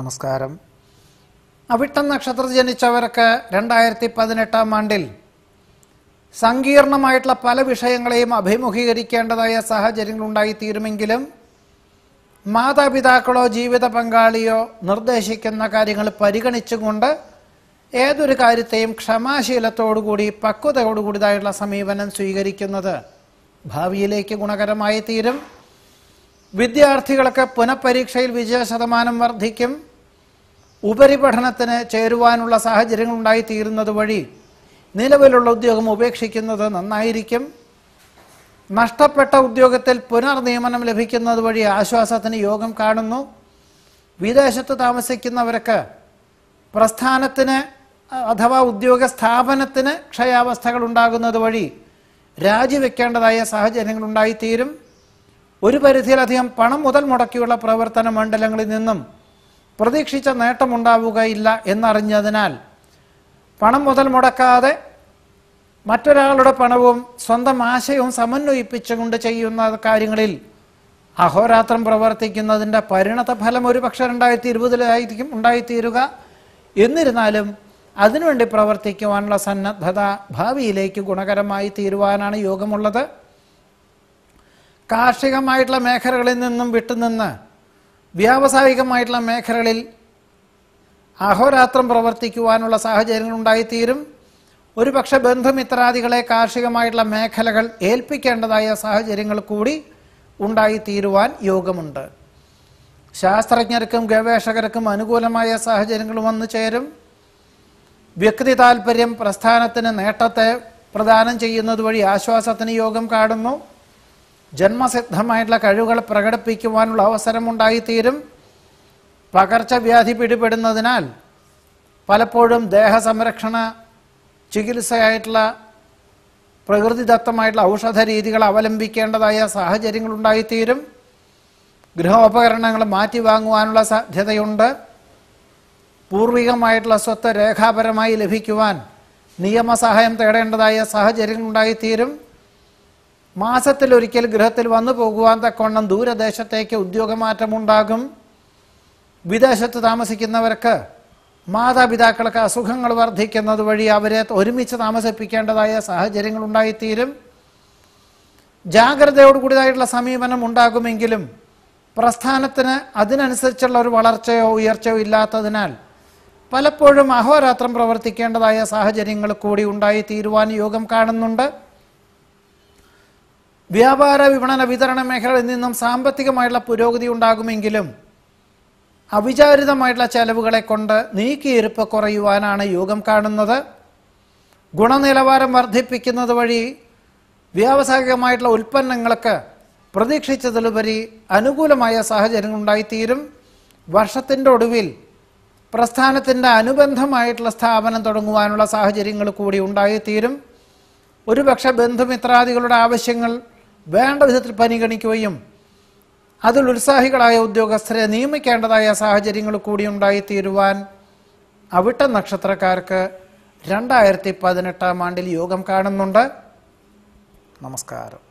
നമസ്കാരം അവിട്ടം നക്ഷത്രത്തിൽ ജനിച്ചവർക്ക് രണ്ടായിരത്തി പതിനെട്ടാം ആണ്ടിൽ സങ്കീർണമായിട്ടുള്ള പല വിഷയങ്ങളെയും അഭിമുഖീകരിക്കേണ്ടതായ സാഹചര്യങ്ങൾ ഉണ്ടായിത്തീരുമെങ്കിലും മാതാപിതാക്കളോ ജീവിത പങ്കാളിയോ നിർദ്ദേശിക്കുന്ന കാര്യങ്ങൾ പരിഗണിച്ചുകൊണ്ട് ഏതൊരു കാര്യത്തെയും ക്ഷമാശീലത്തോടുകൂടി പക്വതയോടുകൂടിയതായിട്ടുള്ള സമീപനം സ്വീകരിക്കുന്നത് ഭാവിയിലേക്ക് ഗുണകരമായി തീരും വിദ്യാർത്ഥികൾക്ക് പുനഃപരീക്ഷയിൽ വിജയശതമാനം വർദ്ധിക്കും ഉപരിപഠനത്തിന് ചേരുവാനുള്ള സാഹചര്യങ്ങൾ ഉണ്ടായിത്തീരുന്നത് വഴി നിലവിലുള്ള ഉദ്യോഗം ഉപേക്ഷിക്കുന്നത് നന്നായിരിക്കും നഷ്ടപ്പെട്ട ഉദ്യോഗത്തിൽ പുനർനിയമനം ലഭിക്കുന്നത് വഴി ആശ്വാസത്തിന് യോഗം കാണുന്നു വിദേശത്ത് താമസിക്കുന്നവർക്ക് പ്രസ്ഥാനത്തിന് അഥവാ ഉദ്യോഗ സ്ഥാപനത്തിന് ക്ഷയാവസ്ഥകൾ ഉണ്ടാകുന്നത് വഴി രാജിവെക്കേണ്ടതായ സാഹചര്യങ്ങൾ ഉണ്ടായിത്തീരും ഒരു പരിധിയിലധികം പണം മുതൽ മുടക്കിയുള്ള പ്രവർത്തന മണ്ഡലങ്ങളിൽ നിന്നും പ്രതീക്ഷിച്ച നേട്ടമുണ്ടാവുകയില്ല എന്നറിഞ്ഞതിനാൽ പണം മുതൽ മുടക്കാതെ മറ്റൊരാളുടെ പണവും സ്വന്തം ആശയവും സമന്വയിപ്പിച്ചുകൊണ്ട് ചെയ്യുന്ന കാര്യങ്ങളിൽ അഹോരാത്രം പ്രവർത്തിക്കുന്നതിൻ്റെ പരിണത ഫലം ഒരുപക്ഷെ രണ്ടായിരത്തി ഇരുപതിലായിരിക്കും ഉണ്ടായിത്തീരുക എന്നിരുന്നാലും അതിനുവേണ്ടി പ്രവർത്തിക്കുവാനുള്ള സന്നദ്ധത ഭാവിയിലേക്ക് ഗുണകരമായി തീരുവാനാണ് യോഗമുള്ളത് കാർഷികമായിട്ടുള്ള മേഖലകളിൽ നിന്നും വിട്ടുനിന്ന് വ്യാവസായികമായിട്ടുള്ള മേഖലകളിൽ അഹോരാത്രം പ്രവർത്തിക്കുവാനുള്ള സാഹചര്യങ്ങൾ ഉണ്ടായിത്തീരും ഒരു ബന്ധം ബന്ധുമിത്രാദികളെ കാർഷികമായിട്ടുള്ള മേഖലകൾ ഏൽപ്പിക്കേണ്ടതായ സാഹചര്യങ്ങൾ കൂടി ഉണ്ടായിത്തീരുവാൻ യോഗമുണ്ട് ശാസ്ത്രജ്ഞർക്കും ഗവേഷകർക്കും അനുകൂലമായ സാഹചര്യങ്ങൾ വന്നു ചേരും വ്യക്തി താൽപ്പര്യം പ്രസ്ഥാനത്തിന് നേട്ടത്തെ പ്രദാനം ചെയ്യുന്നത് വഴി ആശ്വാസത്തിന് യോഗം കാണുന്നു ജന്മസിദ്ധമായിട്ടുള്ള കഴിവുകൾ പ്രകടിപ്പിക്കുവാനുള്ള അവസരമുണ്ടായിത്തീരും പകർച്ചവ്യാധി പിടിപെടുന്നതിനാൽ പലപ്പോഴും ദേഹസംരക്ഷണ ചികിത്സയായിട്ടുള്ള പ്രകൃതിദത്തമായിട്ടുള്ള ഔഷധ രീതികൾ അവലംബിക്കേണ്ടതായ ഉണ്ടായിത്തീരും ഗൃഹോപകരണങ്ങൾ മാറ്റി വാങ്ങുവാനുള്ള സാധ്യതയുണ്ട് പൂർവികമായിട്ടുള്ള സ്വത്ത് രേഖാപരമായി ലഭിക്കുവാൻ നിയമസഹായം തേടേണ്ടതായ സാഹചര്യങ്ങളുണ്ടായിത്തീരും മാസത്തിൽ ഒരിക്കൽ ഗൃഹത്തിൽ വന്നു പോകുവാൻ തക്കവണ്ണം ദൂരദേശത്തേക്ക് ഉദ്യോഗമാറ്റമുണ്ടാകും വിദേശത്ത് താമസിക്കുന്നവർക്ക് മാതാപിതാക്കൾക്ക് അസുഖങ്ങൾ വർദ്ധിക്കുന്നത് വഴി അവരെ ഒരുമിച്ച് താമസിപ്പിക്കേണ്ടതായ സാഹചര്യങ്ങൾ ഉണ്ടായിത്തീരും ജാഗ്രതയോടുകൂടിയതായിട്ടുള്ള സമീപനം ഉണ്ടാകുമെങ്കിലും പ്രസ്ഥാനത്തിന് അതിനനുസരിച്ചുള്ള ഒരു വളർച്ചയോ ഉയർച്ചയോ ഇല്ലാത്തതിനാൽ പലപ്പോഴും അഹോരാത്രം പ്രവർത്തിക്കേണ്ടതായ സാഹചര്യങ്ങൾ കൂടി ഉണ്ടായിത്തീരുവാൻ യോഗം കാണുന്നുണ്ട് വ്യാപാര വിപണന വിതരണ മേഖലകളിൽ നിന്നും സാമ്പത്തികമായിട്ടുള്ള പുരോഗതി ഉണ്ടാകുമെങ്കിലും അവിചാരിതമായിട്ടുള്ള ചെലവുകളെ കൊണ്ട് നീക്കിയിരുപ്പ് കുറയുവാനാണ് യോഗം കാണുന്നത് ഗുണനിലവാരം വർദ്ധിപ്പിക്കുന്നത് വഴി വ്യാവസായികമായിട്ടുള്ള ഉൽപ്പന്നങ്ങൾക്ക് പ്രതീക്ഷിച്ചതിലുപരി അനുകൂലമായ സാഹചര്യങ്ങൾ ഉണ്ടായിത്തീരും വർഷത്തിൻ്റെ ഒടുവിൽ പ്രസ്ഥാനത്തിൻ്റെ അനുബന്ധമായിട്ടുള്ള സ്ഥാപനം തുടങ്ങുവാനുള്ള സാഹചര്യങ്ങൾ കൂടി ഉണ്ടായിത്തീരും ഒരുപക്ഷെ ബന്ധുമിത്രാദികളുടെ ആവശ്യങ്ങൾ വേണ്ട വിധത്തിൽ പരിഗണിക്കുകയും അതിൽ ഉത്സാഹികളായ ഉദ്യോഗസ്ഥരെ നിയമിക്കേണ്ടതായ സാഹചര്യങ്ങൾ കൂടി ഉണ്ടായിത്തീരുവാൻ അവിട്ട നക്ഷത്രക്കാർക്ക് രണ്ടായിരത്തി പതിനെട്ടാം ആണ്ടിൽ യോഗം കാണുന്നുണ്ട് നമസ്കാരം